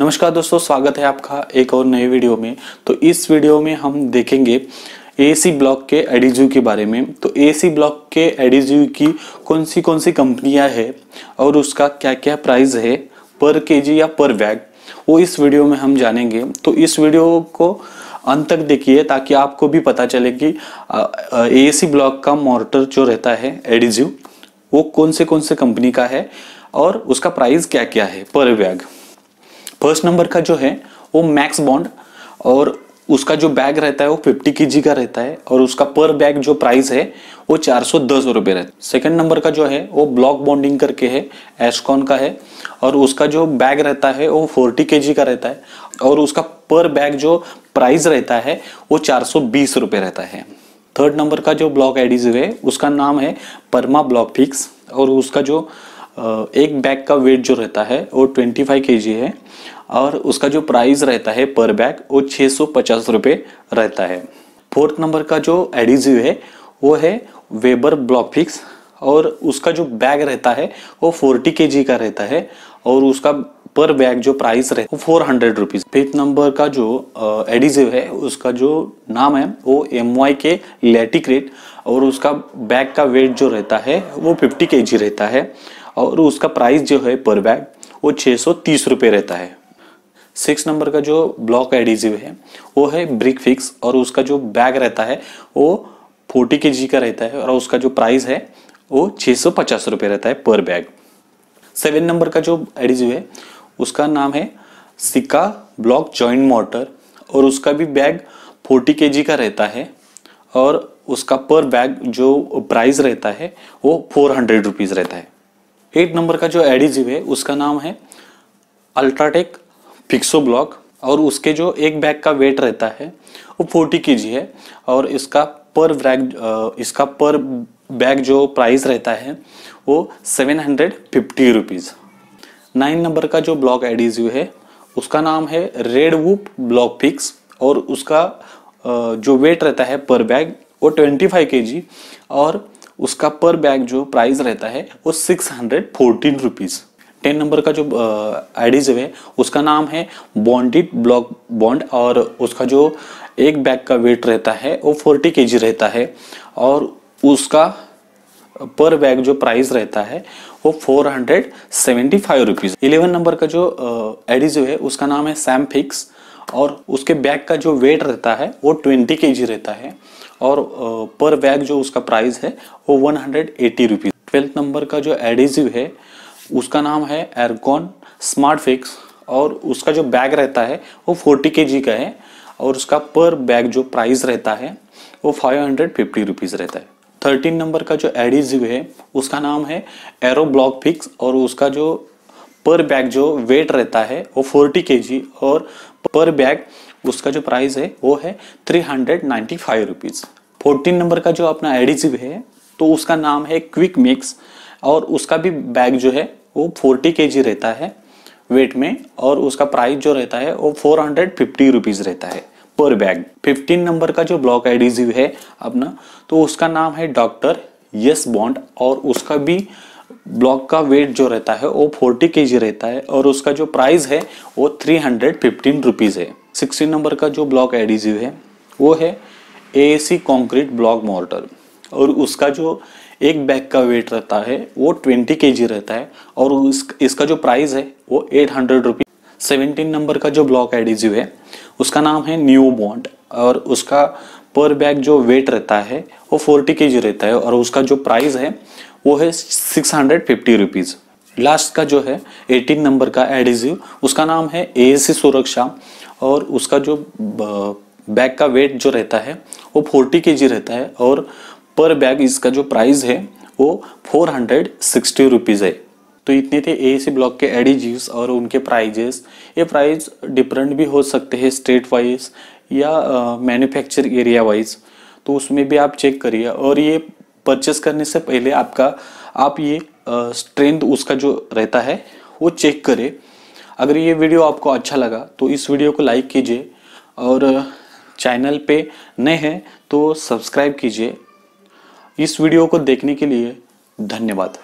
नमस्कार दोस्तों स्वागत है आपका एक और नए वीडियो में तो इस वीडियो में हम देखेंगे एसी ब्लॉक के एडीजू के बारे में तो एसी ब्लॉक के एडीजू की कौन सी कौन सी कंपनियां है और उसका क्या क्या प्राइस है पर केजी या पर बैग वो इस वीडियो में हम जानेंगे तो इस वीडियो को अंत तक देखिए ताकि आपको भी पता चले कि ए सी ब्लॉक का मोटर जो रहता है एडीजू वो कौन से कौन से कंपनी का है और उसका प्राइस क्या क्या है पर बैग फर्स्ट नंबर का जो है वो मैक्स बॉन्ड और उसका जो बैग रहता है वो 50 के का रहता है और उसका पर बैग जो प्राइस है वो चार सौ दस रुपये रहता है सेकेंड नंबर का जो है वो ब्लॉक बॉन्डिंग करके है एस्कॉन का है और उसका जो बैग रहता है वो 40 के का रहता है और उसका पर बैग जो प्राइस रहता है वो चार सौ बीस रुपये रहता है थर्ड नंबर का जो ब्लॉक एडिजिव है उसका नाम है परमा ब्लॉक फिक्स और उसका जो एक बैग का वेट जो रहता है वो ट्वेंटी फाइव के जी है और उसका जो प्राइस रहता है पर बैग वो छः सौ पचास रुपये रहता है फोर्थ नंबर का जो एडिजिव है वो है वेबर ब्लॉक फिक्स और उसका जो बैग रहता है वो फोर्टी के जी का रहता है और उसका पर बैग जो प्राइस रहे वो four hundred rupees fifth number का जो एडिजिव है उसका जो नाम है वो एम वाई के लेटिक रेट और उसका बैग का वेट जो रहता है वो फिफ्टी के जी रहता है और उसका प्राइस जो है पर बैग वो छः सौ तीस रुपये रहता है सिक्स नंबर का जो ब्लॉक एडिजिव है वो है ब्रिक फिक्स और उसका जो बैग रहता है वो फोर्टी के जी का रहता है और उसका जो प्राइस है वो छः सौ पचास रुपये रहता है पर बैग सेवन नंबर का जो एडिजिव है उसका नाम है सिक्का ब्लॉक जॉइंट मोटर और उसका भी बैग फोर्टी के जी का रहता है और उसका पर बैग जो प्राइस रहता है वो फोर हंड्रेड रुपीज़ रहता है एट नंबर का जो एडिजिव है उसका नाम है अल्ट्राटेक पिक्सो ब्लॉक और उसके जो एक बैग का वेट रहता है वो फोर्टी के है और इसका पर बैग इसका पर बैग जो प्राइस रहता है वो seven hundred fifty rupees nine number का जो ब्लॉक एडिजिव है उसका नाम है रेड वूप ब्लॉक फिक्स और उसका जो वेट रहता है पर बैग वो ट्वेंटी फाइव के और उसका पर बैग जो प्राइस रहता है वो six hundred fourteen rupees ten number का जो एडिजिव है उसका नाम है बॉन्डेड ब्लॉक बॉन्ड और उसका जो एक बैग का वेट रहता है वो फोर्टी के रहता है और उसका पर बैग जो प्राइस रहता है वो four hundred seventy five rupees eleven number का जो एडिजिव है उसका नाम है सैम फिक्स और उसके बैग का जो वेट रहता है वो ट्वेंटी के रहता है और पर बैग जो उसका प्राइस है वो one hundred eighty rupees twelfth number का जो एडिजिव है उसका नाम है एरकॉन स्मार्ट फिक्स और उसका जो बैग रहता है वो फोर्टी के जी का है और उसका पर बैग जो प्राइस रहता है वो फाइव हंड्रेड फिफ्टी रुपीज़ रहता है थर्टीन नंबर का जो एडिजिव है उसका नाम है एरो ब्लॉक फिक्स और उसका जो पर बैग जो वेट रहता है वो फोर्टी के जी और पर बैग उसका जो प्राइस है वो है three hundred ninety five rupees fourteen number का जो अपना एडिजिव है तो उसका नाम है क्विक मिक्स और उसका भी बैग जो है वो फोर्टी के जी रहता है वेट में और उसका प्राइस जो रहता है वो फोर हंड्रेड फिफ्टी रुपीज़ रहता है पर बैग फिफ्टीन नंबर का जो ब्लॉक एडिजिव है अपना तो उसका नाम है डॉक्टर यस बॉन्ड और उसका भी ब्लॉक का वेट जो रहता है वो फोर्टी के रहता है और उसका जो प्राइस है वो थ्री हंड्रेड फिफ्टीन रुपीज़ है सिक्सटीन नंबर का जो ब्लॉक एडिजिव है वो है A C concrete block mortar और उसका जो एक बैग का वेट रहता है वो ट्वेंटी के जी रहता है और उस, इसका जो प्राइस है वो eight hundred rupees seventeen number का जो ब्लॉक एडिजिव है उसका नाम है न्यू बॉन्ड और उसका पर बैग जो वेट रहता है वो फोर्टी के जी रहता है और उसका जो प्राइस है वो है six hundred fifty rupees last का जो है 18 नंबर का एडिजिव उसका नाम है ए सी सुरक्षा और उसका जो बैग का वेट जो रहता है वो 40 के रहता है और पर बैग इसका जो प्राइस है वो फोर हंड्रेड सिक्सटी रुपीज़ है तो इतने थे ए सी ब्लॉक के एडिजिवस और उनके प्राइजेस ये प्राइस डिफरेंट भी हो सकते हैं स्टेट वाइज या मैन्युफैक्चर एरिया वाइज तो उसमें भी आप चेक करिए और ये परचेस करने से पहले आपका आप ये स्ट्रेंथ उसका जो रहता है वो चेक करें अगर ये वीडियो आपको अच्छा लगा तो इस वीडियो को लाइक कीजिए और चैनल पे नए हैं तो सब्सक्राइब कीजिए इस वीडियो को देखने के लिए धन्यवाद